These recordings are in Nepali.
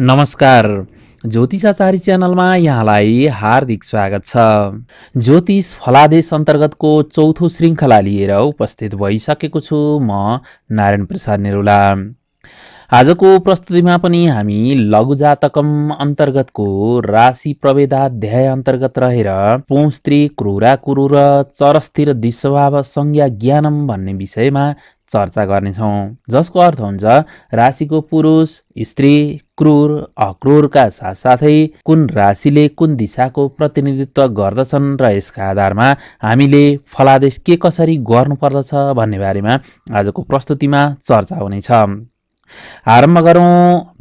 नमस्कार ज्योतिषाचारी च्यानलमा यहाँलाई हार्दिक स्वागत छ ज्योतिष फलादेश अन्तर्गतको चौथो श्रृङ्खला लिएर उपस्थित भइसकेको छु म नारायण प्रसाद नेरुला आजको प्रस्तुतिमा पनि हामी लघुजातकम अन्तर्गतको राशि प्रवेदाध्याय अन्तर्गत रहेर पुस्त्री क्रुरा कुरु र चरस्थिर दिस्वभाव संज्ञा ज्ञानम भन्ने विषयमा चर्चा गर्नेछौँ जसको अर्थ हुन्छ राशिको पुरुष स्त्री क्रुर साथ साथसाथै कुन राशिले कुन दिशाको प्रतिनिधित्व गर्दछन् र यसका आधारमा हामीले फलादेश के कसरी गर्नुपर्दछ भन्ने बारेमा आजको प्रस्तुतिमा चर्चा हुनेछ आरम्भ गरौँ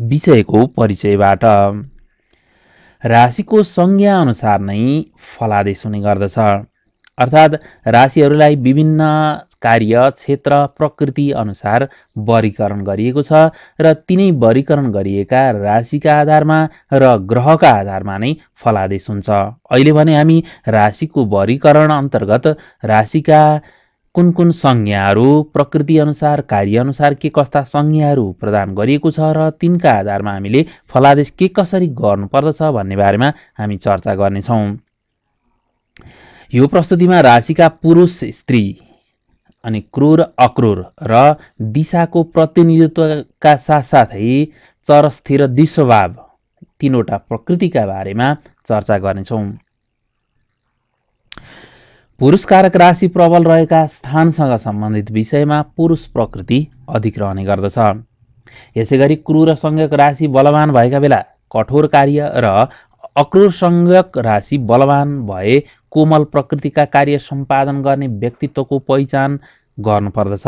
विषयको परिचयबाट राशिको संज्ञाअनुसार नै फलादेश हुने गर्दछ अर्थात् राशिहरूलाई विभिन्न कार्य क्षेत्र प्रकृति अनुसार वर्गीकरण गरिएको छ र तिनै वर्गीकरण गरिएका राशिका आधारमा र ग्रहका आधारमा नै फलादेश हुन्छ अहिले भने हामी राशिको वर्गीकरण अन्तर्गत राशिका कुन कुन संज्ञाहरू प्रकृतिअनुसार कार्यअनुसार के कस्ता संज्ञाहरू प्रदान गरिएको छ र तिनका आधारमा हामीले फलादेश के कसरी गर्नुपर्दछ भन्ने बारेमा हामी चर्चा गर्नेछौँ यो प्रस्तुतिमा राशिका पुरुष स्त्री अनि क्रूर अक्रूर र दिशाको प्रतिनिधित्वका साथसाथै चरस्थिर दुस्वभाव तिनवटा प्रकृतिका बारेमा चर्चा गर्नेछौँ पुरुषकारक राशि प्रबल रहेका स्थानसँग सम्बन्धित विषयमा पुरुष प्रकृति अधिक रहने गर्दछ यसै गरी क्रू र राशि बलवान भएका बेला कठोर कार्य र अक्रूरसंज्ञक राशि बलवान भए कोमल प्रकृतिका कार्य सम्पादन गर्ने व्यक्तित्वको पहिचान गर्नुपर्दछ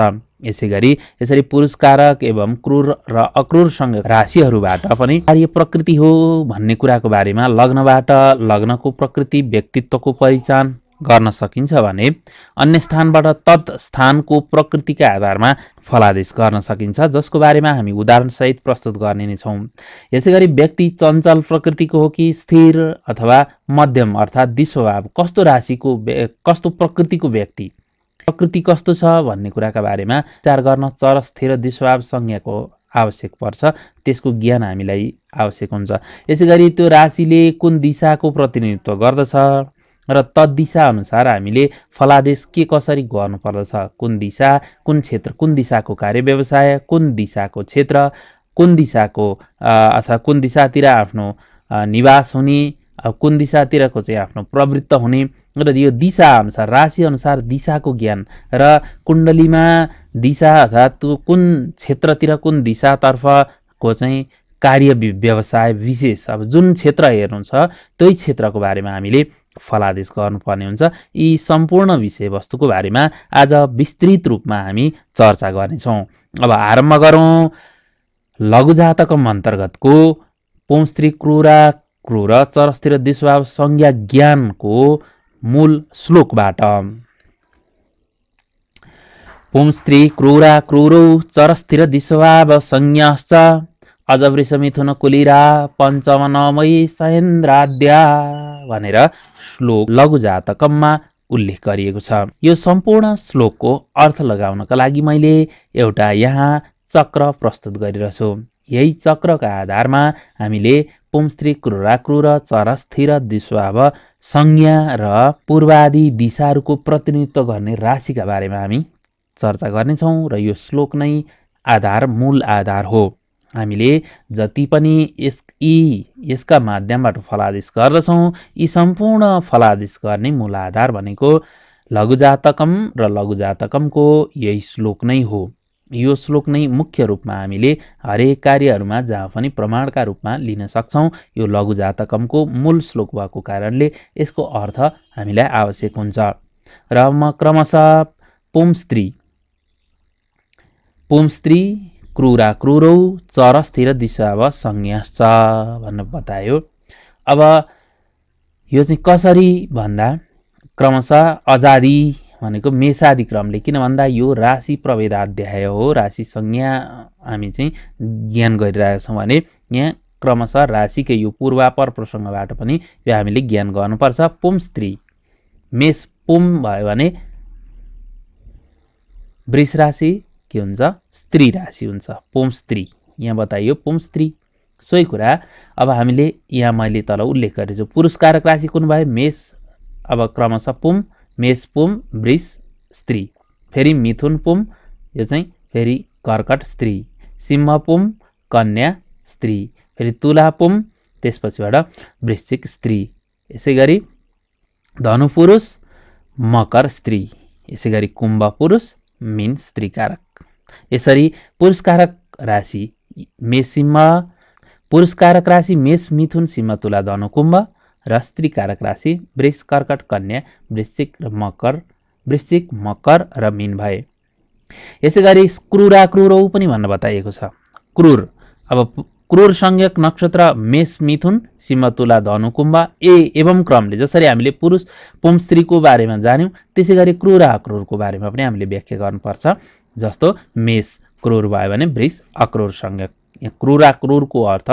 यसै गरी यसरी पुरस्कारक एवं क्रूर र अक्रूरसँग राशिहरूबाट पनि कार्य प्रकृति हो भन्ने कुराको बारेमा लग्नबाट लग्नको प्रकृति व्यक्तित्वको पहिचान गर्न सकिन्छ भने अन्य स्थानबाट स्थानको प्रकृतिका आधारमा फलादेश गर्न सकिन्छ जसको बारेमा हामी उदाहरणसहित प्रस्तुत गर्ने नै छौँ यसै गरी व्यक्ति चञ्चल प्रकृतिको हो कि स्थिर अथवा मध्यम अर्थात् दिस्वभाव कस्तो राशिको कस्तो प्रकृतिको व्यक्ति प्रकृति कस्तो छ भन्ने कुराका बारेमा विचार गर्न चर स्थिर दिस्वभाव संज्ञाको आवश्यक पर्छ त्यसको ज्ञान हामीलाई आवश्यक हुन्छ यसै गरी त्यो राशिले कुन दिशाको प्रतिनिधित्व गर्दछ र तद्दिशाअनुसार हामीले फलादेश के कसरी गर्नुपर्दछ कुन दिशा कुन क्षेत्र कुन दिशाको कार्य व्यवसाय कुन दिशाको क्षेत्र कुन दिशाको अथवा कुन दिशातिर आफ्नो निवास हुने कुन दिशातिरको चाहिँ आफ्नो प्रवृत्त हुने र यो दिशाअनुसार राशिअनुसार दिशाको ज्ञान र कुण्डलीमा दिशा अर्थात् कुन क्षेत्रतिर कुन दिशातर्फको चाहिँ कार्य व्यवसाय विशेष अब जुन क्षेत्र हेर्नुहुन्छ त्यही क्षेत्रको बारेमा हामीले फलादेश गर्नुपर्ने हुन्छ यी सम्पूर्ण विषयवस्तुको बारेमा आज विस्तृत रूपमा हामी चर्चा गर्नेछौँ अब आरम्भ गरौँ लघुजातकम अन्तर्गतको पोमस्त्री क्रुरा क्रुर चरस्तिर दुस्वभाव संज्ञा ज्ञानको मूल श्लोकबाट पुंस्त्री क्रूरा क्रूरौ चरस्थिर दिस्वभाव संज्ञाश्च मिथुन कुलिरा पञ्चमनमयी सयन्द्राद्या भनेर श्लोक लघु जातकममा उल्लेख गरिएको छ यो सम्पूर्ण श्लोकको अर्थ लगाउनका लागि मैले एउटा यहाँ चक्र प्रस्तुत गरिरहेछु यही चक्रका आधारमा हामीले पुमस्त्री पुंस्त्री र चरस्थिर दिस्वाभ संज्ञा र पूर्वादि दिशाहरूको प्रतिनिधित्व गर्ने राशिका बारेमा हामी चर्चा गर्नेछौँ र यो श्लोक नै आधार मूल आधार हो हामीले जति पनि यस यी यसका माध्यमबाट फलादेश गर्दछौँ यी सम्पूर्ण फलादेश गर्ने मूल आधार भनेको लघुजातकम र लघुजातकमको यही श्लोक नै हो यो श्लोक नै मुख्य रूपमा हामीले हरेक कार्यहरूमा जहाँ पनि प्रमाणका रूपमा लिन सक्छौँ यो लघुजातकमको मूल श्लोक भएको कारणले यसको अर्थ हामीलाई आवश्यक हुन्छ र म क्रमशः पुम स्त्री पुम स्त्री क्रुरा क्रुरौ चरसतिर दिशा अब संन्यास छ भन्न बतायो अब यो चाहिँ कसरी भन्दा क्रमशः अजादी भनेको मेषादिक्रमले किन भन्दा यो राशि अध्याय हो राशि संज्ञा हामी चाहिँ ज्ञान गरिरहेका छौँ भने यहाँ क्रमशः राशिकै यो पूर्वापर प्रसङ्गबाट पनि यो हामीले ज्ञान गर्नुपर्छ पुम स्त्री मेष पुम भयो भने वृष राशि के हुन्छ स्त्री राशि हुन्छ पोम स्त्री यहाँ बताइयो पोम स्त्री सोही कुरा अब हामीले यहाँ मैले तल उल्लेख गरेको छु पुरुषकारक राशि कुन भयो मेष अब क्रमशः पुम मेष पुम वृष स्त्री फेरि मिथुन पुम यो चाहिँ फेरि कर्कट स्त्री सिंह पुम कन्या स्त्री फेरि तुला पुम त्यसपछिबाट वृश्चिक स्त्री यसै गरी धनु पुरुष मकर स्त्री यसै गरी कुम्भ पुरुष मिन स्त्रीकारक यसरी पुरस्कारक राशि मेसिम पुरस्कारक राशि मेष मिथुन सिंह तुला धनुकुम्भ र स्त्रीकारक राशि वृष कर्कट कन्या वृश्चिक र मकर वृश्चिक मकर र मिन भए यसै गरी क्रुरा पनि भन्न बताइएको छ क्रुर अब क्रुर संज्ञक नक्षत्र मेष मिथुन सिंह तुला धनुकुम्भ ए एवं क्रमले जसरी हामीले पुरुष पुम स्त्रीको बारेमा जान्यौँ त्यसै गरी क्रुर बारेमा पनि हामीले व्याख्या गर्नुपर्छ जस्तो मेष क्रूर भयो भने वृष अक्रूरसँग यहाँ क्रूरको अर्थ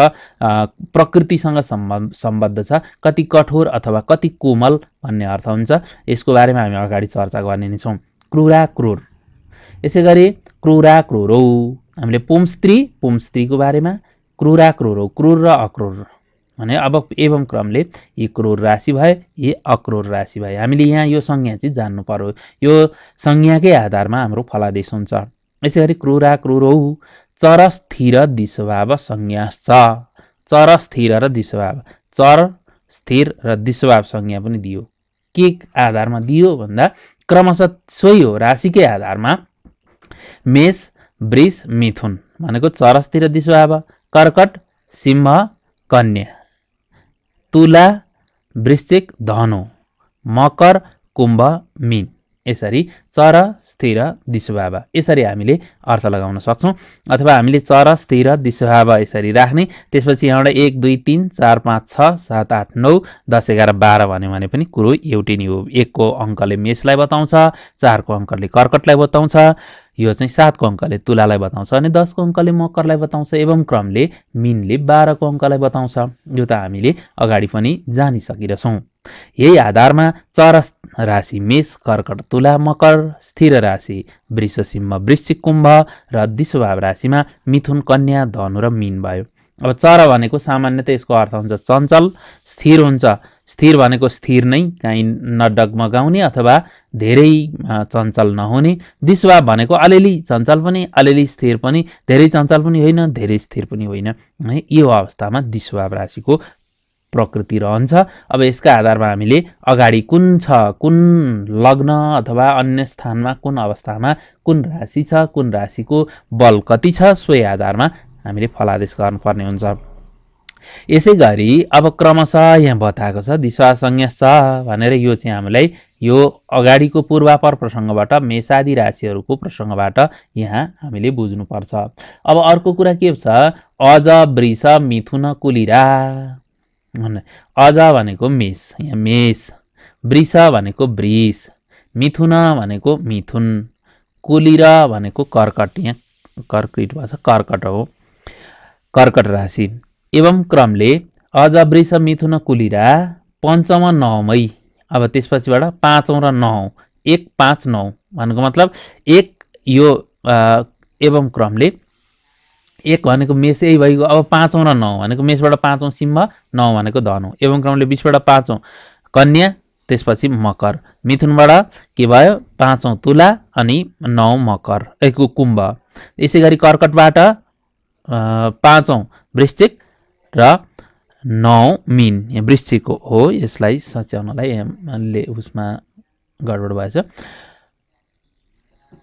प्रकृतिसँग सम्बन्ध सम्बद्ध छ कति कठोर अथवा कति कोमल भन्ने अर्थ हुन्छ यसको बारेमा हामी अगाडि चर्चा गर्ने नै छौँ क्रूराक्रूर यसै गरी क्रूराक्रूरौ हामीले पुम स्त्री बारेमा क्रूराक्रूरौ क्रूर र अक्रूर भने अब एवं क्रमले यी क्रोर राशि भए यी अक्रोर राशि भए हामीले यहाँ यो संज्ञा चाहिँ जान्नु पर्यो यो संज्ञाकै आधारमा हाम्रो फलादेश हुन्छ यसै गरी क्रोरा चर स्थिर दिशभाव संज्ञा छ चर स्थिर र दिशभाव चर स्थिर र दिशभाव संज्ञा पनि दियो के आधारमा दियो भन्दा क्रमशः सोही हो राशिकै आधारमा मेष वृष मिथुन भनेको चरस्थिर दिशभाव कर्कट सिंह कन्या तुला वृश्चिक धनु मकर कुंभ मीन यसरी चर स्थिर दिशुभाव यसरी हामीले अर्थ लगाउन सक्छौँ अथवा हामीले चर स्थिर दिशुभाव यसरी राख्ने त्यसपछि यहाँबाट एक दुई तिन चार पाँच छ सात आठ नौ दस एघार बाह्र भन्यो भने पनि कुरो एउटै नै हो एकको अङ्कले मेषलाई बताउँछ चारको अङ्कले कर्कटलाई बताउँछ यो चाहिँ सातको अङ्कले तुलालाई बताउँछ अनि दसको अङ्कले मकरलाई बताउँछ एवं क्रमले मिनले बाह्रको अङ्कलाई बताउँछ यो त हामीले अगाडि पनि जानिसकिरहेछौँ यही आधारमा चर राशि मेष कर्कट तुला मकर स्थिर राशि वृष सिंह वृश्चिक कुम्भ र दिशुभाव राशिमा मिथुन कन्या धनु र मिन भयो अब चर भनेको सामान्यत यसको अर्थ हुन्छ चञ्चल स्थिर हुन्छ स्थिर भनेको स्थिर नै काहीँ नडगमगाउने अथवा धेरै चञ्चल नहुने दिशुभाव भनेको अलिअलि चञ्चल पनि अलिअलि स्थिर पनि धेरै चञ्चल पनि होइन धेरै स्थिर पनि होइन है यो अवस्थामा दिशुभाव राशिको प्रकृति रहन्छ अब यसका आधारमा हामीले अगाडि कुन छ कुन लग्न अथवा अन्य स्थानमा कुन अवस्थामा कुन राशि छ कुन राशिको बल कति छ सोही आधारमा हामीले फलादेश गर्नुपर्ने हुन्छ यसै गरी अब क्रमशः यहाँ बताएको छ दिशा संज्ञा छ भनेर यो चाहिँ हामीलाई यो अगाडिको पूर्वापर प्रसङ्गबाट मेषादी राशिहरूको प्रसङ्गबाट यहाँ हामीले बुझ्नुपर्छ अब अर्को कुरा के छ अज वृष मिथुन कुलिरा अज भनेको मेष यहाँ मेष वृष भनेको वृष मिथुन भनेको मिथुन कुलिरा भनेको कर्कट यहाँ कर्कट भाषा कर्कट हो कर्कट राशि एवं क्रमले अझ वृष मिथुन कुलिरा पञ्चम नौमै अब त्यसपछिबाट पाँचौँ र नौ एक पाँच नौ भनेको मतलब एक यो एवं क्रमले एक भनेको मेष यही भइगयो अब पाँचौँ र नौ भनेको मेषबाट पाँचौँ सिंह नौ भनेको धनु एवं क्रमले बिसबाट पाँचौँ कन्या त्यसपछि मकर मिथुनबाट के भयो पाँचौँ तुला अनि नौ मकर एकको कुम्भ यसै गरी कर्कटबाट पाँचौँ वृश्चिक र नौ मिन वृश्चिक हो यसलाई सच्याउनलाई उसमा गडबड भएछ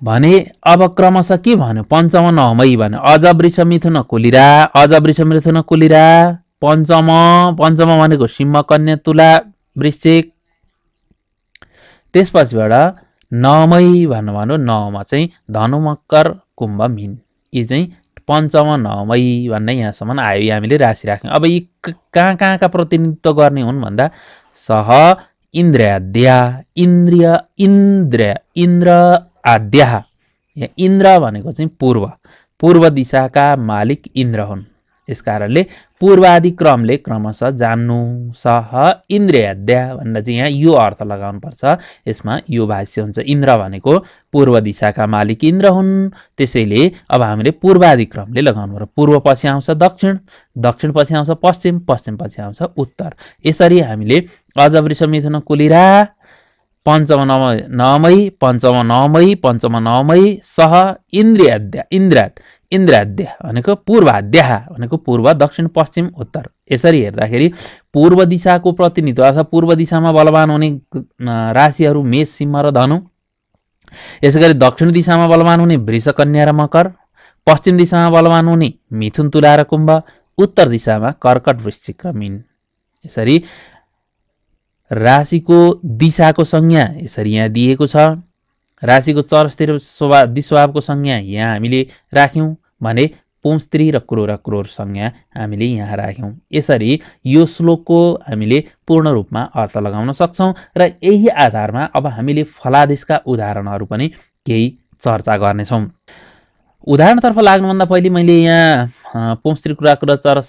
भने अब क्रमशः के भन्यो पञ्चम नहमै भन्यो अझ वृक्ष मिथुन कुलिरा अझ वृक्ष मिथुन कुलिरा पञ्चम पञ्चम भनेको सिंह कन्या तुला वृश्चिक त्यसपछिबाट नमै भन्नु भनौँ नवमा चाहिँ धनु मकर कुम्भ मिन यी चाहिँ पञ्चम नवमै भन्ने यहाँसम्म आयो हामीले राशि राख्यौँ अब यी कहाँ कहाँ कहाँका प्रतिनिधित्व गर्ने हुन् भन्दा सह इन्द्रियाद्या इन्द्रिय इन्द्रिय इन्द्र आद्या यहाँ इन्द्र भनेको चाहिँ पूर्व पूर्व दिशाका मालिक इन्द्र हुन् यसकारणले कारणले पूर्वाधिक्रमले क्रमशः जान्नु सह इन्द्रियाद्या भनेर चाहिँ यहाँ यो अर्थ लगाउनुपर्छ यसमा यो भाष्य हुन्छ इन्द्र भनेको पूर्व दिशाका मालिक इन्द्र हुन् त्यसैले अब हामीले पूर्वाधिक्रमले लगाउनु पर्यो पूर्व पछि आउँछ दक्षिण दक्षिण पछि आउँछ पश्चिम पश्चिम पछि आउँछ उत्तर यसरी हामीले अझ मिथुन कुलिरा पञ्चम नवमै पञ्चम पञ्चमनमै सह इन्द्रियाद्या इन्द्रिया इन्द्राद्य भनेको पूर्वाद्या भनेको पूर्व दक्षिण पश्चिम उत्तर यसरी हेर्दाखेरि पूर्व दिशाको प्रतिनिधित्व अर्थात् पूर्व दिशामा बलवान हुने राशिहरू मेष सिंह र धनु यसै गरी दक्षिण दिशामा बलवान हुने वृषकन्या र मकर पश्चिम दिशामा बलवान हुने मिथुन तुला र कुम्भ उत्तर दिशामा कर्कट वृश्चिक र मिन यसरी राशिको दिशाको संज्ञा यसरी यहाँ दिएको छ राशिको चरस्थिर स्वभाव दिस्वभावको संज्ञा यहाँ हामीले राख्यौँ भने पुंस्त्री र क्रो क्रोर संज्ञा हामीले यहाँ राख्यौँ यसरी यो श्लोकको हामीले पूर्ण रूपमा अर्थ लगाउन सक्छौँ र यही आधारमा अब हामीले फलादेशका उदाहरणहरू पनि केही चर्चा गर्नेछौँ उदाहरणतर्फ लाग्नुभन्दा पहिले मैले यहाँ पोम त्रिकुरा कुरा चर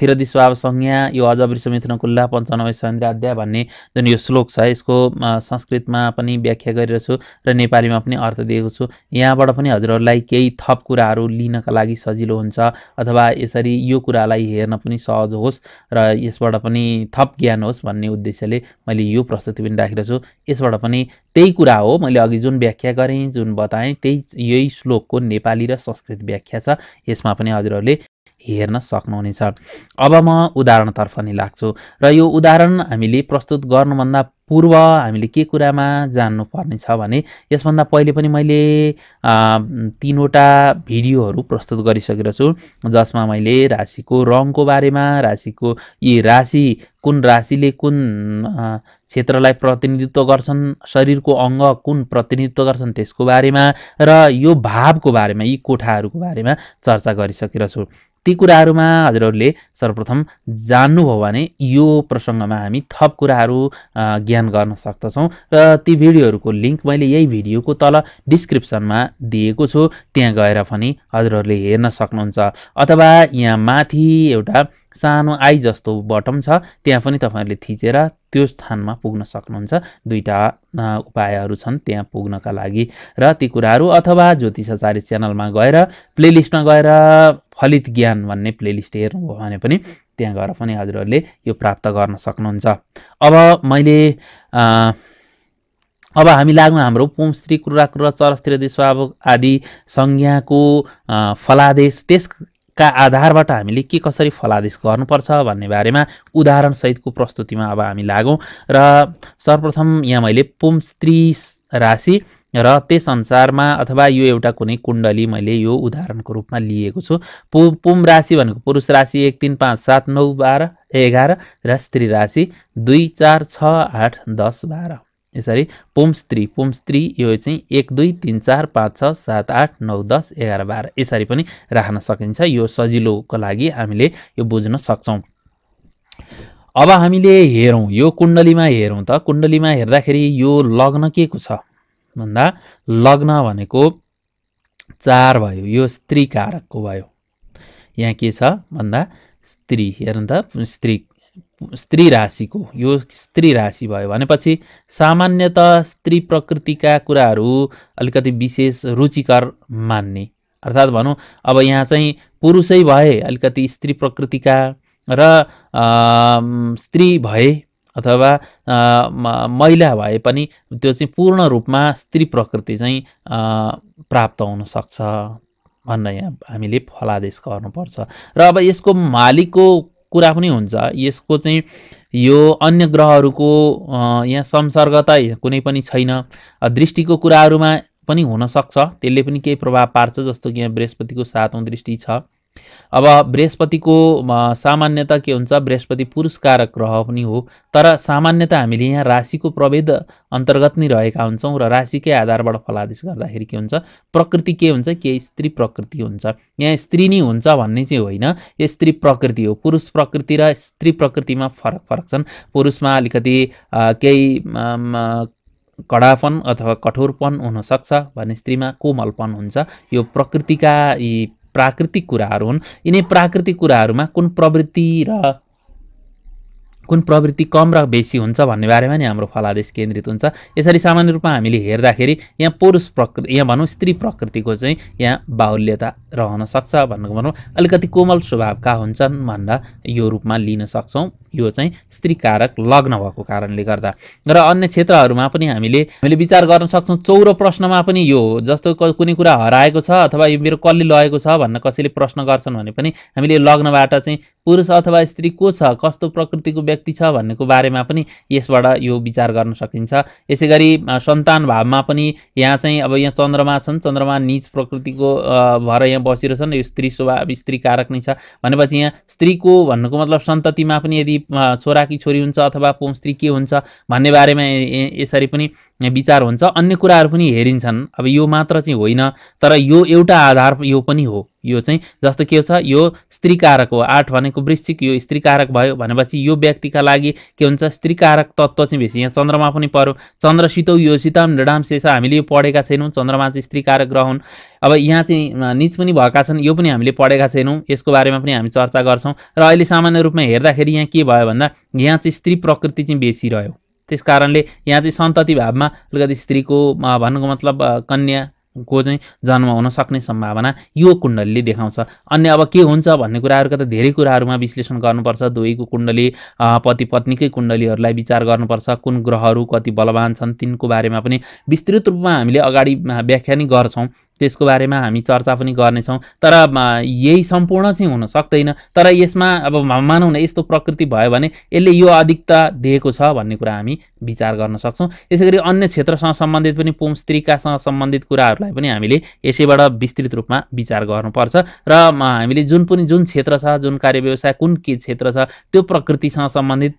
थिर दिश्वाव संज्ञा यो अझ वृष मिथुन कुल्ला पन्चानब्बे अध्याय भन्ने जुन यो श्लोक छ यसको संस्कृतमा पनि व्याख्या गरिरहेछु र नेपालीमा पनि अर्थ दिएको छु यहाँबाट पनि हजुरहरूलाई केही थप कुराहरू लिनका लागि सजिलो हुन्छ अथवा यसरी यो कुरालाई हेर्न पनि सहज होस् र यसबाट पनि थप ज्ञान होस् भन्ने उद्देश्यले मैले यो प्रस्तुति पनि राखिरहेछु यसबाट पनि त्यही कुरा हो मैले अघि जुन व्याख्या गरेँ जुन बताएँ त्यही यही श्लोकको नेपाली नेपाली र संस्कृत व्याख्या छ यसमा पनि हजुरहरूले हेर्न सक्नुहुनेछ अब म उदाहरणतर्फ नै लाग्छु र यो उदाहरण हामीले प्रस्तुत गर्नुभन्दा पूर्व हामीले के कुरामा जान्नुपर्ने छ भने यसभन्दा पहिले पनि मैले तिनवटा भिडियोहरू प्रस्तुत गरिसकेको छु जसमा मैले राशिको रङको बारेमा राशिको यी राशि कुन राशिले कुन क्षेत्रलाई प्रतिनिधित्व गर्छन् शरीरको अङ्ग कुन प्रतिनिधित्व गर्छन् त्यसको बारेमा र यो भावको बारेमा यी कोठाहरूको बारेमा चर्चा गरिसकेको छु ती कुराहरूमा हजुरहरूले सर्वप्रथम जान्नुभयो भने यो प्रसङ्गमा हामी थप कुराहरू ज्ञान गर्न सक्दछौँ र ती भिडियोहरूको लिङ्क मैले यही भिडियोको तल डिस्क्रिप्सनमा दिएको छु त्यहाँ गएर पनि हजुरहरूले हेर्न सक्नुहुन्छ अथवा यहाँ माथि एउटा सानो आई जस्तो बटम छ त्यहाँ पनि तपाईँहरूले थिचेर त्यो स्थानमा पुग्न सक्नुहुन्छ दुईवटा उपायहरू छन् त्यहाँ पुग्नका लागि र ती कुराहरू अथवा ज्योतिषाचार्य च्यानलमा गएर प्लेलिस्टमा गएर फलित ज्ञान भन्ने प्लेलिस्ट हेर्नुभयो भने पनि त्यहाँ गएर पनि हजुरहरूले यो प्राप्त गर्न सक्नुहुन्छ अब मैले अब हामी लाग्नु हाम्रो स्त्री क्रुरा कुरा चरस्त्री दिस्वाभ आदि संज्ञाको फलादेश त्यस का आधारबाट हामीले के कसरी फलादेश गर्नुपर्छ भन्ने बारेमा उदाहरणसहितको प्रस्तुतिमा अब हामी लागौँ र सर्वप्रथम यहाँ मैले पुम स्त्री राशि र त्यस अनुसारमा अथवा यो एउटा कुनै कुण्डली मैले यो उदाहरणको रूपमा लिएको छु पु पुम राशि भनेको पुरुष राशि एक तिन पाँच सात नौ बाह्र एघार र स्त्री राशि दुई चार छ आठ दस बाह्र यसरी पोम्स थ्री पोम्स थ्री यो चाहिँ एक दुई तिन चार पाँच छ सात आठ नौ दस एघार बाह्र यसरी पनि राख्न सकिन्छ यो सजिलोको लागि हामीले यो बुझ्न सक्छौँ अब हामीले हेरौँ यो कुण्डलीमा हेरौँ त कुण्डलीमा हेर्दाखेरि यो लग्न के को छ भन्दा लग्न भनेको चार भयो यो स्त्री कारकको भयो यहाँ के छ भन्दा स्त्री हेर्नु त स्त्री स्त्री राशिको यो स्त्री राशि भयो भनेपछि सामान्यत स्त्री प्रकृतिका कुराहरू अलिकति विशेष रुचिकर मान्ने अर्थात् भनौँ अब यहाँ चाहिँ पुरुषै भए अलिकति स्त्री प्रकृतिका र स्त्री भए अथवा महिला भए पनि त्यो चाहिँ पूर्ण रूपमा स्त्री प्रकृति चाहिँ प्राप्त हुनसक्छ भन्न यहाँ हामीले फलादेश गर्नुपर्छ र अब यसको मालिकको कुरा पनि हुन्छ यसको चाहिँ यो अन्य ग्रहहरूको यहाँ संसर्गता कुनै पनि छैन दृष्टिको कुराहरूमा पनि हुनसक्छ त्यसले पनि केही प्रभाव पार्छ जस्तो कि यहाँ बृहस्पतिको सातौँ दृष्टि छ अब बृहस्पतिको सामान्यता के हुन्छ बृहस्पति पुरुषकारक ग्रह पनि हो तर सामान्यता हामीले यहाँ राशिको प्रभेद अन्तर्गत नै रहेका हुन्छौँ र राशिकै आधारबाट फलादेश गर्दाखेरि के हुन्छ प्रकृति के हुन्छ के स्त्री प्रकृति हुन्छ यहाँ स्त्री नै हुन्छ भन्ने चाहिँ होइन यो स्त्री प्रकृति हो पुरुष प्रकृति र स्त्री प्रकृतिमा फरक फरक छन् पुरुषमा अलिकति केही कडापन अथवा कठोरपन हुनसक्छ भने स्त्रीमा कोमलपन हुन्छ यो प्रकृतिका यी प्राकृतिक कुराहरू हुन् यिनै प्राकृतिक कुराहरूमा कुन प्रवृत्ति र कुन प्रवृत्ति कम र बेसी हुन्छ भन्ने बारेमा नि हाम्रो फलादेश केन्द्रित हुन्छ यसरी सामान्य रूपमा हामीले हेर्दाखेरि यहाँ पुरुष प्रकृति यहाँ भनौँ स्त्री प्रकृतिको चाहिँ यहाँ बाहुल्यता रहन सक्छ भन्नुको भनौँ अलिकति कोमल स्वभावका हुन्छन् भन्दा यो रूपमा लिन सक्छौँ यो चाहिँ स्त्रीकारक लग्न भएको कारणले गर्दा र अन्य क्षेत्रहरूमा पनि हामीले हामीले विचार गर्न सक्छौँ चौरो प्रश्नमा पनि यो जस्तो कुनै कुरा हराएको छ अथवा यो मेरो कसले लगेको छ भन्न कसैले प्रश्न गर्छन् भने पनि हामीले लग्नबाट चाहिँ पुरुष अथवा स्त्री को छ कस्तो प्रकृतिको व्यक्ति छ भन्नेको बारेमा पनि यसबाट यो विचार गर्न सकिन्छ यसै गरी सन्तान भावमा पनि यहाँ चाहिँ अब यहाँ चन्द्रमा छन् चन्द्रमा निज प्रकृतिको भएर यहाँ बसिरहेछन् यो स्त्री स्वभाव स्त्री कारक नै छ भनेपछि यहाँ स्त्रीको भन्नुको मतलब सन्ततिमा पनि यदि छोरा कि छोरी हुन्छ अथवा पोमस्त्री के हुन्छ भन्ने बारेमा यसरी पनि विचार हुन्छ अन्य कुराहरू पनि हेरिन्छन् अब यो मात्र चाहिँ होइन तर यो एउटा आधार यो पनि हो यो चाहिँ जस्तो के छ यो स्त्रीकारक हो आठ भनेको वृश्चिक यो स्त्रीकारक भयो भनेपछि यो व्यक्तिका लागि के हुन्छ स्त्रीकारक तत्त्व चाहिँ बेसी यहाँ चन्द्रमा पनि पऱ्यो चन्द्र यो सीताम नृडाम शेष हामीले यो पढेका छैनौँ चन्द्रमा चाहिँ स्त्रीकारक ग्रह हुन् अब यहाँ चाहिँ निच पनि भएका छन् यो पनि हामीले पढेका छैनौँ यसको बारेमा पनि हामी चर्चा गर्छौँ र अहिले सामान्य रूपमा हेर्दाखेरि यहाँ के भयो भन्दा यहाँ चाहिँ स्त्री प्रकृति चाहिँ बेसी रह्यो त्यस कारणले यहाँ चाहिँ सन्तति भावमा अलिकति स्त्रीको भन्नुको मतलब कन्या को चाहिँ जन्म हुन सक्ने सम्भावना यो कुण्डलीले देखाउँछ अन्य अब के हुन्छ भन्ने कुराहरूको त धेरै कुराहरूमा विश्लेषण गर्नुपर्छ दुवैको कुण्डली पति पत्नीकै कुण्डलीहरूलाई विचार गर्नुपर्छ कुन ग्रहहरू कति बलवान छन् तिनको बारेमा पनि विस्तृत रूपमा हामीले अगाडि व्याख्या नै गर्छौँ त्यसको बारेमा हामी चर्चा पनि गर्नेछौँ तर यही सम्पूर्ण चाहिँ हुन सक्दैन तर यसमा अब मानौँ न यस्तो प्रकृति भयो भने यसले यो अधिकता दिएको छ भन्ने कुरा हामी विचार गर्न सक्छौँ यसै गरी अन्य क्षेत्रसँग सम्बन्धित पनि पुम स्त्रीकासँग सम्बन्धित कुराहरूलाई पनि हामीले यसैबाट विस्तृत रूपमा विचार गर्नुपर्छ र हामीले जुन पनि जुन क्षेत्र छ जुन कार्य व्यवसाय कुन के क्षेत्र छ त्यो प्रकृतिसँग सम्बन्धित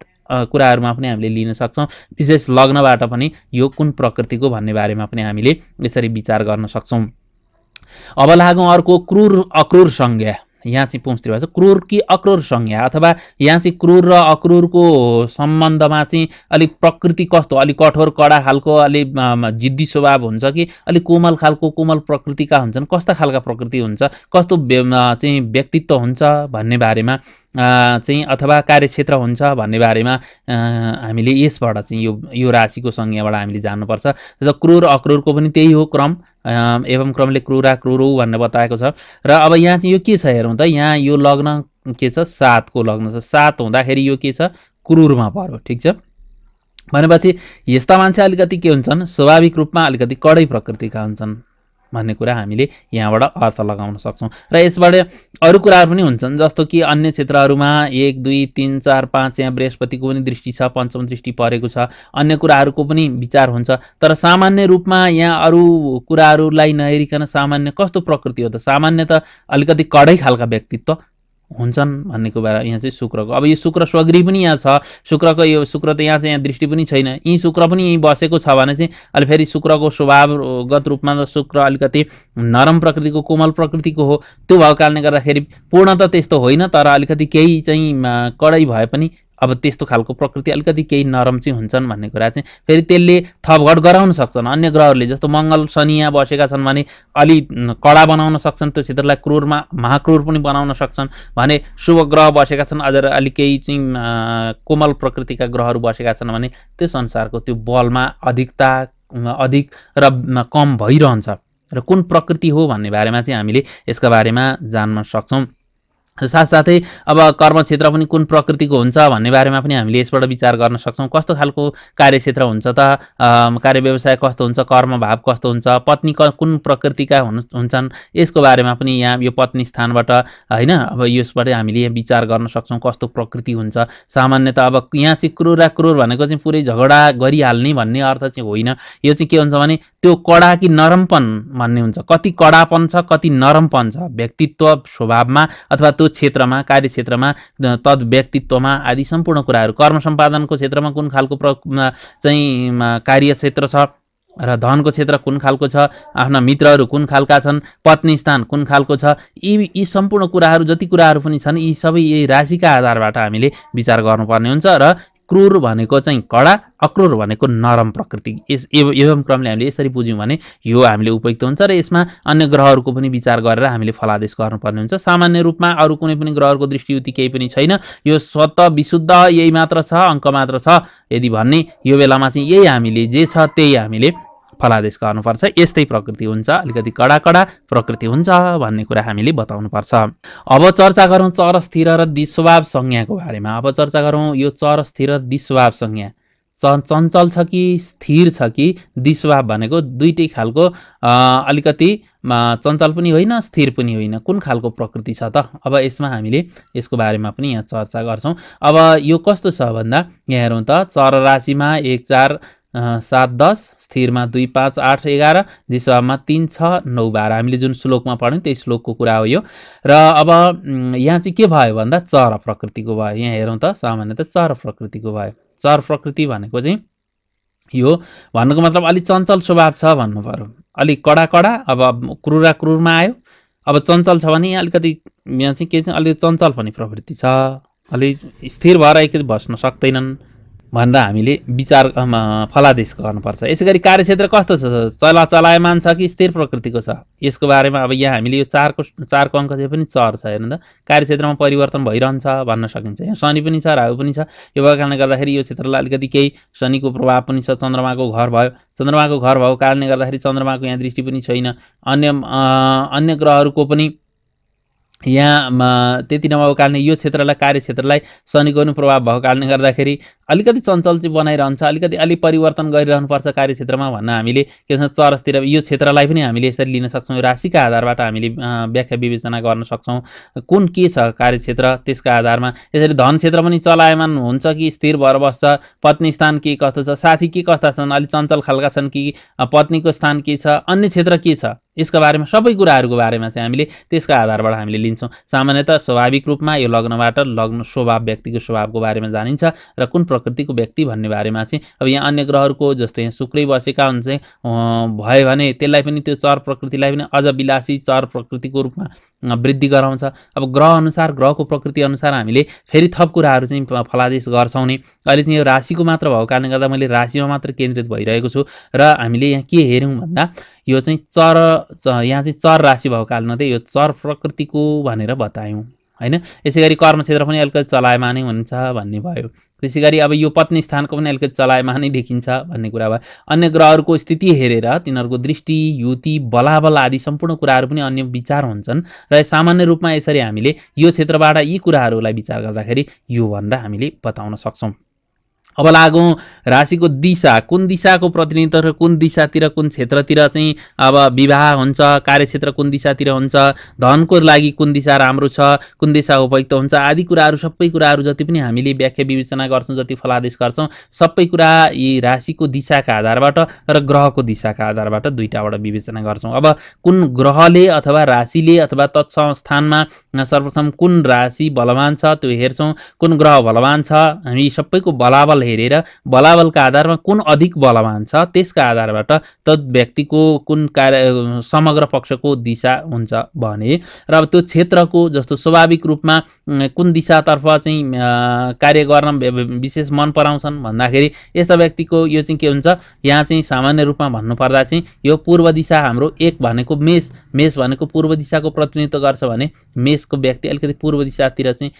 कुराहरूमा पनि हामीले लिन सक्छौँ विशेष लग्नबाट पनि यो कुन प्रकृतिको भन्ने बारेमा पनि हामीले यसरी विचार गर्न सक्छौँ अब लागौँ अर्को क्रुर अक्रूर संज्ञा यहाँ चाहिँ पुँस्तिर भएको छ क्रुर कि अक्रूर संज्ञा अथवा यहाँ चाहिँ क्रुर र अक्रूरको सम्बन्धमा चाहिँ अलिक प्रकृति कस्तो अलिक कठोर कडा खालको अलि जिद्दी स्वभाव हुन्छ कि अलिक कोमल खालको कोमल प्रकृतिका हुन्छन् कस्ता खालका प्रकृति हुन्छ कस्तो चाहिँ व्यक्तित्व हुन्छ भन्ने बारेमा चाहिँ अथवा कार्यक्षेत्र हुन्छ भन्ने बारेमा हामीले यसबाट चाहिँ यो यो राशिको संज्ञाबाट हामीले जान्नुपर्छ जस्तो क्रुर अक्रुरको पनि त्यही हो क्रम एवं क्रमले क्रुरा क्रुरु भन्ने बताएको छ र अब यहाँ चाहिँ यो के छ हेरौँ त यहाँ यो लग्न के छ सातको लग्न छ सात हुँदाखेरि यो के छ क्रुरमा पर्यो ठिक छ भनेपछि यस्ता मान्छे अलिकति के हुन्छन् स्वाभाविक रूपमा अलिकति कडै प्रकृतिका हुन्छन् भन्ने कुरा हामीले यहाँबाट अर्थ लगाउन सक्छौँ र यसबाट अरू कुराहरू पनि हुन्छन् जस्तो कि अन्य क्षेत्रहरूमा एक दुई तिन चार पाँच यहाँ बृहस्पतिको पनि दृष्टि छ पञ्चम दृष्टि परेको छ अन्य कुराहरूको पनि विचार हुन्छ तर सामान्य रूपमा यहाँ अरू कुराहरूलाई नहेरिकन सामान्य कस्तो प्रकृति हो त सामान्य त अलिकति कडै खालका व्यक्तित्व हुन्छन् भन्ने कुरा यहाँ चाहिँ शुक्रको अब यो शुक्र स्वग्री पनि यहाँ छ शुक्रको यो शुक्र त यहाँ चाहिँ यहाँ दृष्टि पनि छैन यहीँ शुक्र पनि यहीँ बसेको छ भने चाहिँ अहिले फेरि शुक्रको स्वभावगत रूपमा त शुक्र अलिकति नरम प्रकृतिको कोमल प्रकृतिको हो त्यो भएको कारणले गर्दाखेरि पूर्ण त त्यस्तो होइन तर अलिकति केही चाहिँ कडै भए पनि अब त्यस्तो खालको प्रकृति अलिकति केही नरम चाहिँ हुन्छन् भन्ने कुरा चाहिँ फेरि त्यसले थपघट गराउन सक्छन् अन्य ग्रहहरूले जस्तो मङ्गल शनि यहाँ बसेका छन् भने अलि कडा बनाउन सक्छन् त्यो क्षेत्रलाई क्रूरमा महाक्रूर पनि बनाउन सक्छन् भने शुभ ग्रह बसेका छन् अझ अलि केही चाहिँ कोमल प्रकृतिका ग्रहहरू बसेका छन् भने त्यो संसारको त्यो बलमा अधिकता अधिक र कम भइरहन्छ र कुन प्रकृति हो भन्ने बारेमा चाहिँ हामीले यसका बारेमा जान्न सक्छौँ साथसाथै अब कर्मक्षेत्र पनि कुन प्रकृतिको हुन्छ भन्ने बारेमा पनि हामीले यसबाट विचार गर्न सक्छौँ कस्तो खालको कार्यक्षेत्र हुन्छ त कार्य व्यवसाय कस्तो हुन्छ कर्मभाव कस्तो हुन्छ पत्नी कुन प्रकृतिका हुन् हुन्छन् यसको बारेमा पनि यहाँ यो पत्नी स्थानबाट होइन अब यसबाट हामीले विचार गर्न सक्छौँ कस्तो प्रकृति हुन्छ सामान्यत अब यहाँ चाहिँ क्रुर र क्रुर भनेको चाहिँ पुरै झगडा गरिहाल्ने भन्ने अर्थ चाहिँ होइन यो चाहिँ के हुन्छ भने त्यो कडा कि नरमपन भन्ने हुन्छ कति कडापन छ कति नरमपन छ व्यक्तित्व स्वभावमा अथवा त्यो क्षेत्रमा कार्यक्षेत्रमा तद व्यक्तित्वमा आदि सम्पूर्ण कुराहरू कर्म सम्पादनको क्षेत्रमा कुन खालको प्र चाहिँ कार्यक्षेत्र छ र धनको क्षेत्र कुन खालको छ आफ्ना मित्रहरू कुन खालका छन् पत्नी स्थान कुन खालको छ यी यी सम्पूर्ण कुराहरू जति कुराहरू पनि छन् यी सबै यही राशिका आधारबाट हामीले विचार गर्नुपर्ने हुन्छ र क्रूर भनेको चाहिँ कडा अक्रूर भनेको नरम प्रकृति यस एवं क्रमले हामीले यसरी बुझ्यौँ भने यो हामीले उपयुक्त हुन्छ र यसमा अन्य ग्रहहरूको पनि विचार गरेर हामीले फलादेश गर्नुपर्ने हुन्छ सामान्य रूपमा अरू कुनै पनि ग्रहहरूको दृष्टियुति केही पनि छैन यो स्वत विशुद्ध यही मात्र छ अङ्क मात्र छ यदि भन्ने यो बेलामा चाहिँ यही हामीले जे छ त्यही हामीले फलादेश गर्नुपर्छ यस्तै प्रकृति हुन्छ अलिकति कडा कडा प्रकृति हुन्छ भन्ने कुरा हामीले बताउनुपर्छ अब चर्चा गरौँ स्थिर र दिस्वभाव संज्ञाको बारेमा अब चर्चा गरौँ यो चरस्थिर र दिस्वभाव संज्ञा च चञ्चल छ कि स्थिर छ कि दिस्वभाव भनेको दुइटै खालको अलिकति चञ्चल पनि होइन स्थिर पनि होइन कुन खालको प्रकृति छ त अब यसमा हामीले यसको बारेमा पनि यहाँ चर्चा गर्छौँ अब यो कस्तो छ भन्दा यहाँ हेरौँ त चर राशिमा एक चार सात दस स्थिरमा दुई पाँच आठ एघार दिशामा तिन छ नौ बाह्र हामीले जुन श्लोकमा पढ्यौँ त्यही श्लोकको कुरा हो यो र अब यहाँ चाहिँ के भयो भन्दा चर प्रकृतिको भयो यहाँ हेरौँ त सामान्यतः चर प्रकृतिको भयो चर प्रकृति भनेको चाहिँ यो भन्नुको मतलब अलिक चञ्चल स्वभाव छ भन्नु पऱ्यो अलिक कडा कडा अब क्रुरा क्रुरमा आयो अब चञ्चल छ भने यहाँ अलिकति यहाँ चाहिँ के चाहिँ अलिक चञ्चल पनि प्रवृत्ति छ अलिक स्थिर भएर एकचोटि बस्न सक्दैनन् भनेर हामीले विचार फलादेश गर्नुपर्छ यसै गरी कार्यक्षेत्र कस्तो छ चला चलायमान छ कि स्थिर प्रकृतिको छ यसको बारेमा अब यहाँ हामीले यो चारको चारको अङ्क चाहिँ पनि चर छ हेर्नु त कार्यक्षेत्रमा परिवर्तन भइरहन्छ भन्न सकिन्छ यहाँ शनि पनि छ राहु पनि छ यो भएको कारणले गर्दाखेरि यो क्षेत्रलाई अलिकति केही शनिको प्रभाव पनि छ चन्द्रमाको घर भयो चन्द्रमाको घर भएको कारणले गर्दाखेरि चन्द्रमाको यहाँ दृष्टि पनि छैन अन्य अन्य ग्रहहरूको पनि यहाँ त्यति नभएको कारणले यो क्षेत्रलाई कार्यक्षेत्रलाई शनिको पनि प्रभाव भएको कारणले गर्दाखेरि अलिकति चञ्चल चाहिँ बनाइरहन्छ अलिकति अलिक परिवर्तन गरिरहनुपर्छ कार्यक्षेत्रमा भन्न हामीले के भन्छ चरसतिर यो क्षेत्रलाई पनि हामीले यसरी लिन सक्छौँ राशिका आधारबाट हामीले व्याख्या विवेचना गर्न सक्छौँ कुन के छ कार्यक्षेत्र त्यसका आधारमा यसरी धन क्षेत्र पनि चलायमान हुन्छ कि स्थिर भएर बस्छ पत्नी स्थान के कस्तो छ साथी के कस्ता छन् अलिक चञ्चल खालका छन् कि पत्नीको स्थान के छ अन्य क्षेत्र के छ यसको बारेमा सबै कुराहरूको बारेमा चाहिँ हामीले त्यसका आधारबाट हामीले लिन्छौँ सामान्यतः स्वाभाविक रूपमा यो लग्नबाट लग्न स्वभाव व्यक्तिको स्वभावको बारेमा जानिन्छ र कुन प्रकृतिको व्यक्ति भन्ने बारेमा चाहिँ अब यहाँ अन्य ग्रहहरूको जस्तै यहाँ शुक्रै बसेका हुन्छ भयो भने त्यसलाई पनि त्यो चर प्रकृतिलाई पनि अझ विलासी चर प्रकृतिको रूपमा वृद्धि गराउँछ अब ग्रह अनुसार ग्रहको प्रकृति अनुसार हामीले फेरि थप कुराहरू चाहिँ फलादेश गर्छौँ नै अहिले चाहिँ यो राशिको मात्र भएको कारणले गर्दा मैले राशिमा मात्र केन्द्रित भइरहेको छु र हामीले यहाँ के हेऱ्यौँ भन्दा यो चाहिँ चर यहाँ चाहिँ चर राशि भएको कारणले चाहिँ यो चर प्रकृतिको भनेर बतायौँ होइन यसै गरी क्षेत्र पनि अलिकति चलाएमा नै हुन्छ भन्ने भयो त्यसै गरी अब यो पत्नी स्थानको पनि अलिकति चलाएमा नै देखिन्छ भन्ने कुरा भयो अन्य ग्रहहरूको स्थिति हेरेर तिनीहरूको दृष्टि युति बलाबल आदि सम्पूर्ण कुराहरू पनि अन्य विचार हुन्छन् र सामान्य रूपमा यसरी हामीले यो क्षेत्रबाट यी कुराहरूलाई विचार गर्दाखेरि योभन्दा हामीले बताउन सक्छौँ अब लागौँ राशिको दिशा कुन दिशाको प्रतिनिधित्व कुन दिशातिर कुन क्षेत्रतिर चाहिँ अब विवाह हुन्छ कार्यक्षेत्र कुन दिशातिर हुन्छ धनको लागि कुन दिशा राम्रो छ कुन दिशा उपयुक्त हुन्छ आदि कुराहरू सबै कुराहरू जति पनि हामीले व्याख्या विवेचना गर्छौँ जति फलादेश गर्छौँ सबै कुरा यी राशिको दिशाका आधारबाट र ग्रहको दिशाका आधारबाट दुईवटाबाट विवेचना गर्छौँ अब कुन ग्रहले अथवा राशिले अथवा तत्संस्थानमा सर्वप्रथम कुन राशि बलवान छ त्यो हेर्छौँ कुन ग्रह बलवान छ हामी सबैको बलाबल हेरेर बलाबलका आधारमा कुन अधिक बलवान छ त्यसका आधारबाट त व्यक्तिको कुन कार्य समग्र पक्षको दिशा हुन्छ भने र अब त्यो क्षेत्रको जस्तो स्वाभाविक रूपमा कुन दिशातर्फ चाहिँ कार्य गर्न विशेष मन पराउँछन् भन्दाखेरि यस्ता व्यक्तिको यो चाहिँ के हुन्छ यहाँ चाहिँ सामान्य रूपमा भन्नुपर्दा चाहिँ यो पूर्व दिशा हाम्रो एक भनेको मेष मेष भनेको पूर्व दिशाको प्रतिनिधित्व गर्छ भने मेषको व्यक्ति अलिकति पूर्व दिशातिर चाहिँ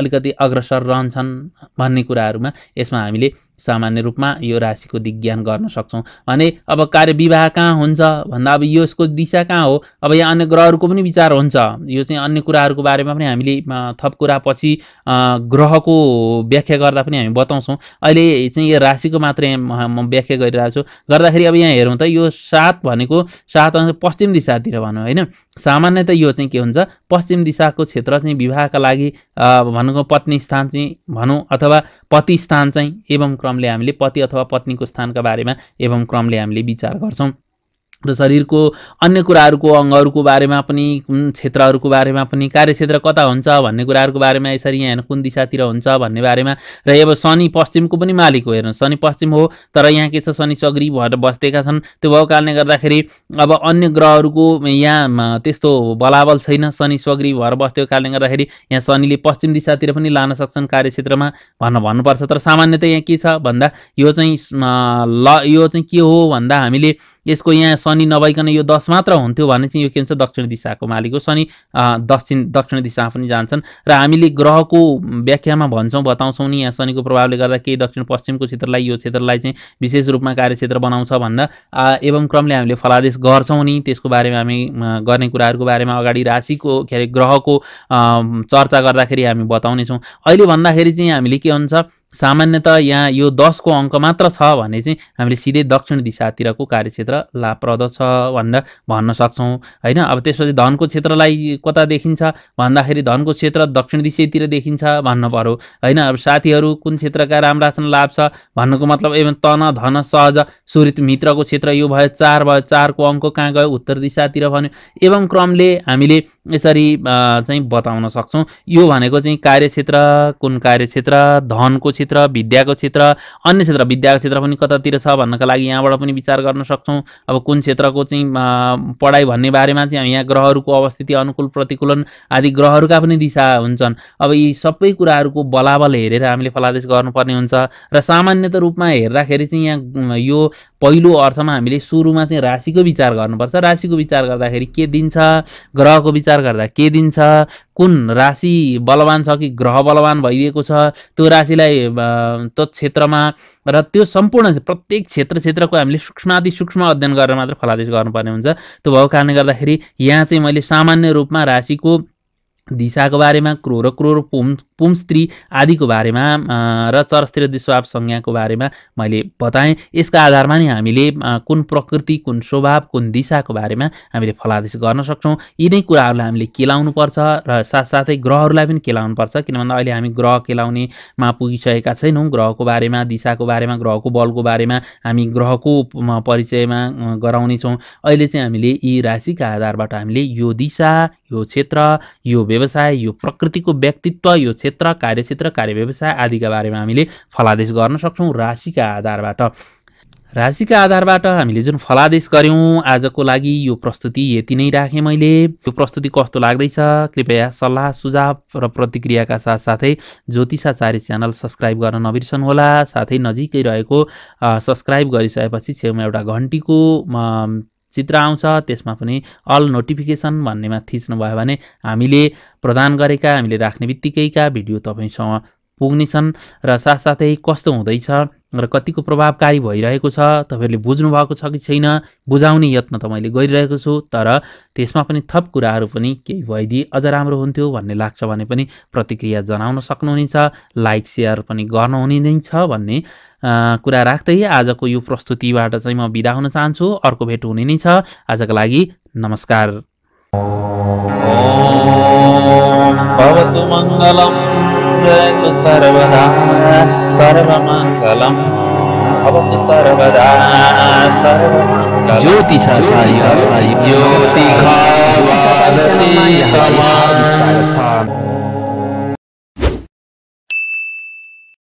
अलिकति अग्रसर रहन्छन् भन्ने कुराहरूमा यस त्यसमा हामीले सामान्य रूपमा यो राशिको दिज्ञान गर्न सक्छौँ भने अब कार्य विवाह कहाँ हुन्छ भन्दा अब यसको दिशा कहाँ हो अब यहाँ अन्य ग्रहहरूको पनि विचार हुन्छ यो चाहिँ अन्य कुराहरूको बारेमा पनि हामीले थप कुरा पछि ग्रहको व्याख्या गर्दा पनि हामी बताउँछौँ अहिले चाहिँ यो राशिको मात्रै म व्याख्या गरिरहेको छु गर्दाखेरि अब यहाँ हेरौँ त यो सात भनेको सात अंश पश्चिम दिशातिर भनौँ होइन सामान्यत यो चाहिँ के हुन्छ पश्चिम दिशाको क्षेत्र चाहिँ विवाहका लागि भनौँ पत्नी स्थान चाहिँ भनौँ अथवा पति स्थान चाहिँ एवं क्रमले हामीले पति अथवा पत्नीको स्थानका बारेमा एवं क्रमले हामीले विचार गर्छौँ र शरीरको अन्य कुराहरूको अङ्गहरूको बारेमा पनि कुन क्षेत्रहरूको बारेमा पनि कार्यक्षेत्र कता हुन्छ भन्ने कुराहरूको बारेमा यसरी यहाँ कुन दिशातिर हुन्छ भन्ने बारेमा र अब शनि पश्चिमको पनि मालिक हो हेर्नु शनि पश्चिम हो तर यहाँ के छ शनि सग्री भएर बस्तेका छन् त्यो भएको कारणले गर्दाखेरि अब अन्य ग्रहहरूको यहाँ त्यस्तो बलाबल छैन शनि सग्री भएर बस्तेको कारणले गर्दाखेरि यहाँ शनिले पश्चिम दिशातिर पनि लान सक्छन् कार्यक्षेत्रमा भन्न भन्नुपर्छ तर सामान्यतया यहाँ के छ भन्दा यो चाहिँ ल यो चाहिँ के हो भन्दा हामीले यसको यहाँ शनि नभइकन यो दस मात्र हुन्थ्यो भने चाहिँ यो के हुन्छ दक्षिण दिशाको मालिक हो शनि दक्षिण दक्षिण दिशामा पनि जान्छन् र हामीले ग्रहको व्याख्यामा भन्छौँ बताउँछौँ नि यहाँ शनिको प्रभावले गर्दा केही दक्षिण पश्चिमको क्षेत्रलाई यो क्षेत्रलाई चाहिँ विशेष रूपमा कार्यक्षेत्र बनाउँछ भन्दा एवं क्रमले हामीले फलादेश गर्छौँ नि त्यसको बारेमा हामी गर्ने कुराहरूको बारेमा अगाडि राशिको के अरे ग्रहको चर्चा गर्दाखेरि हामी बताउनेछौँ अहिले भन्दाखेरि चाहिँ हामीले के हुन्छ सामान्यत यहाँ यो दसको अङ्क मात्र छ भने चाहिँ हामीले सिधै दक्षिण दिशातिरको कार्यक्षेत्र लाभप्रद छ भनेर भन्न सक्छौँ होइन अब त्यसपछि धनको क्षेत्रलाई कता देखिन्छ भन्दाखेरि धनको क्षेत्र दक्षिण दिशातिर देखिन्छ भन्नु पऱ्यो होइन अब साथीहरू कुन क्षेत्रका राम्रा छन् लाभ छ भन्नुको मतलब एवं तन धन सहज सुरित मित्रको क्षेत्र यो भयो चार भयो चारको अङ्क कहाँ गयो उत्तर दिशातिर भन्यो एवं क्रमले हामीले यसरी चाहिँ बताउन सक्छौँ यो भनेको चाहिँ कार्यक्षेत्र कुन कार्यक्षेत्र धनको क्षेत्र विद्याको क्षेत्र अन्य क्षेत्र विद्याको क्षेत्र पनि कतातिर छ भन्नका लागि यहाँबाट पनि विचार गर्न सक्छौँ अब कुन क्षेत्रको चाहिँ पढाइ भन्ने बारेमा चाहिँ यहाँ ग्रहहरूको अवस्थिति अनुकूल प्रतिकूलन आदि ग्रहहरूका पनि दिशा हुन्छन् अब यी सबै कुराहरूको बलाबल हेरेर हामीले फलादेश गर्नुपर्ने हुन्छ र सामान्यत रूपमा हेर्दाखेरि चाहिँ यहाँ यो पहिलो अर्थमा हामीले सुरुमा चाहिँ राशिको विचार गर्नुपर्छ राशिको विचार गर्दाखेरि के दिन्छ ग्रहको विचार गर्दा के दिन्छ कुन राशि बलवान छ कि ग्रह बलवान भइदिएको छ त्यो राशिलाई त्यो क्षेत्रमा र त्यो सम्पूर्ण प्रत्येक क्षेत्र क्षेत्रको हामीले सूक्ष्मादि सूक्ष्म अध्ययन गरेर मात्र फलादेश गर्नुपर्ने हुन्छ त्यो भएको कारणले गर्दाखेरि यहाँ चाहिँ मैले सामान्य रूपमा राशिको दिशाको बारेमा क्रो र पुम पुम आदिको बारेमा र चरस्तिर द्विस्वभाव संज्ञाको बारेमा मैले बताएँ यसका आधारमा नै हामीले कुन प्रकृति कुन स्वभाव कुन दिशाको बारेमा हामीले फलादेश गर्न सक्छौँ नै कुराहरूलाई हामीले केलाउनुपर्छ र साथसाथै ग्रहहरूलाई पनि केलाउनुपर्छ किन भन्दा अहिले हामी ग्रह केलाउनेमा पुगिसकेका छैनौँ ग्रहको बारेमा दिशाको बारेमा ग्रहको बलको बारेमा हामी ग्रहको परिचयमा गराउनेछौँ अहिले चाहिँ हामीले यी राशिका आधारबाट हामीले यो दिशा यो क्षेत्र यो व्यवसाय यो प्रकृतिको व्यक्तित्व यो क्षेत्र क्षेत्र कार्यक्षेत्र कार्य व्यवसाय आदिका बारेमा हामीले फलादेश गर्न सक्छौँ राशिका आधारबाट राशिका आधारबाट हामीले जुन फलादेश गऱ्यौँ आजको लागि यो प्रस्तुति यति नै राखेँ मैले यो प्रस्तुति कस्तो लाग्दैछ कृपया सल्लाह सुझाव र प्रतिक्रियाका साथसाथै ज्योतिषाचार्य च्यानल सब्सक्राइब गर्न नबिर्सनुहोला साथै नजिकै रहेको सब्सक्राइब गरिसकेपछि छेउमा एउटा घन्टीको चित्र आउँछ त्यसमा पनि अल नोटिफिकेसन भन्नेमा थिच्नुभयो भने हामीले प्रदान गरेका हामीले राख्ने बित्तिकैका भिडियो तपाईँसँग पुग्नेछन् र साथसाथै कस्तो हुँदैछ र कतिको प्रभावकारी भइरहेको छ तपाईँहरूले बुझ्नु भएको छ कि छैन बुझाउने यत्न त मैले गरिरहेको छु तर त्यसमा पनि थप कुराहरू पनि केही भइदिए अझ राम्रो हुन्थ्यो भन्ने लाग्छ भने पनि प्रतिक्रिया जनाउन सक्नुहुनेछ लाइक सेयर पनि गर्नुहुने नै छ भन्ने कुरा राख्दै आजको यो प्रस्तुतिबाट चाहिँ म बिदा हुन चाहन्छु अर्को भेट हुने नै छ आजको लागि नमस्कार शरणु सर्वदा सर्वमङ्गलम् भवतु सर्वदा सर्वमङ्गलम् ज्योतिषाचार्य ज्योतिषा